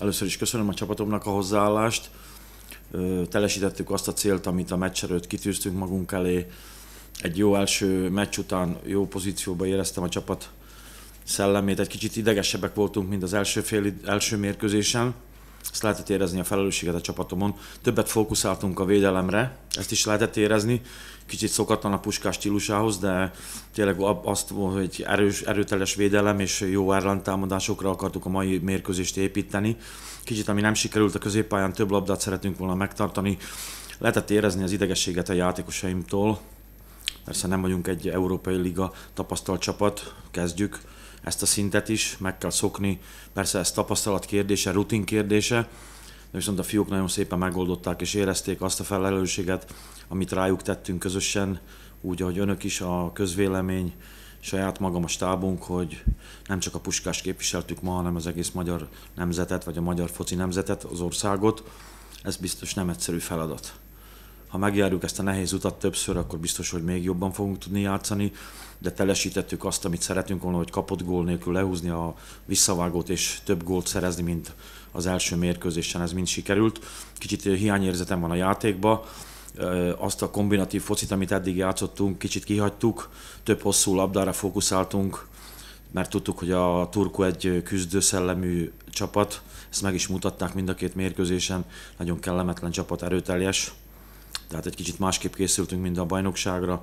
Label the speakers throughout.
Speaker 1: Először is köszönöm a csapatomnak a hozzáállást. Telesítettük azt a célt, amit a meccs előtt kitűztünk magunk elé. Egy jó első meccs után jó pozícióba éreztem a csapat szellemét. Egy kicsit idegesebbek voltunk, mint az első, fél, első mérkőzésen. Ezt lehetett érezni a felelősséget a csapatomon. Többet fókuszáltunk a védelemre, ezt is lehetett érezni. Kicsit szokatlan a puskás stílusához, de tényleg azt volt, hogy erős, erőteles védelem és jó ellentámadásokra akartuk a mai mérkőzést építeni. Kicsit, ami nem sikerült a középpályán, több labdát szeretünk volna megtartani. Lehetett érezni az idegességet a játékosaimtól. Persze nem vagyunk egy Európai Liga tapasztalt csapat, kezdjük ezt a szintet is, meg kell szokni. Persze ez tapasztalat kérdése, rutin kérdése, de viszont a fiúk nagyon szépen megoldották és érezték azt a felelősséget, amit rájuk tettünk közösen, úgy, ahogy önök is, a közvélemény, saját magam, a stábunk, hogy nem csak a puskás képviseltük ma, hanem az egész magyar nemzetet, vagy a magyar foci nemzetet, az országot. Ez biztos nem egyszerű feladat ha megjárjuk ezt a nehéz utat többször, akkor biztos, hogy még jobban fogunk tudni játszani, de telesítettük azt, amit szeretünk volna, hogy kapott gól nélkül lehúzni a visszavágót és több gólt szerezni, mint az első mérkőzésen, ez mind sikerült. Kicsit hiányérzetem van a játékba, azt a kombinatív focit, amit eddig játszottunk, kicsit kihagytuk, több hosszú labdára fókuszáltunk, mert tudtuk, hogy a Turku egy küzdőszellemű csapat, ezt meg is mutatták mind a két mérkőzésen, nagyon kellemetlen csapat, erőteljes tehát egy kicsit másképp készültünk, mint a bajnokságra.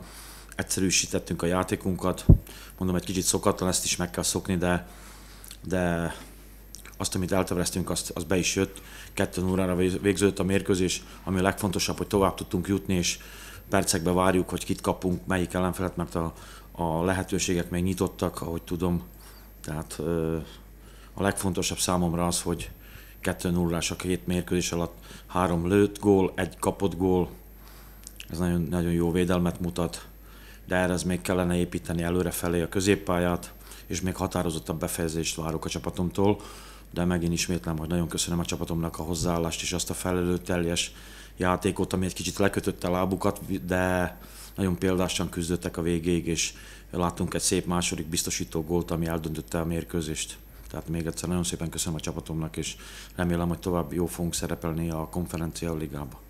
Speaker 1: Egyszerűsítettünk a játékunkat, mondom, egy kicsit szokatlan, ezt is meg kell szokni, de, de azt, amit eltevereztünk, azt, az be is jött. Kettő órára végződött a mérkőzés, ami a legfontosabb, hogy tovább tudtunk jutni, és percekbe várjuk, hogy kit kapunk, melyik ellenfelet, mert a, a lehetőségek még nyitottak, ahogy tudom. Tehát a legfontosabb számomra az, hogy 2 0 a két mérkőzés alatt három lőtt gól, egy kapott gól, ez nagyon, nagyon jó védelmet mutat, de erre ez még kellene építeni előrefelé a középpályát, és még határozottabb befejezést várok a csapatomtól, de megint ismétlem, hogy nagyon köszönöm a csapatomnak a hozzáállást és azt a teljes játékot, ami egy kicsit lekötötte a lábukat, de nagyon példásan küzdöttek a végéig, és láttunk egy szép második biztosító gólt, ami eldöntötte a mérkőzést. Tehát még egyszer nagyon szépen köszönöm a csapatomnak, és remélem, hogy tovább jó fogunk szerepelni a konferencia ligába.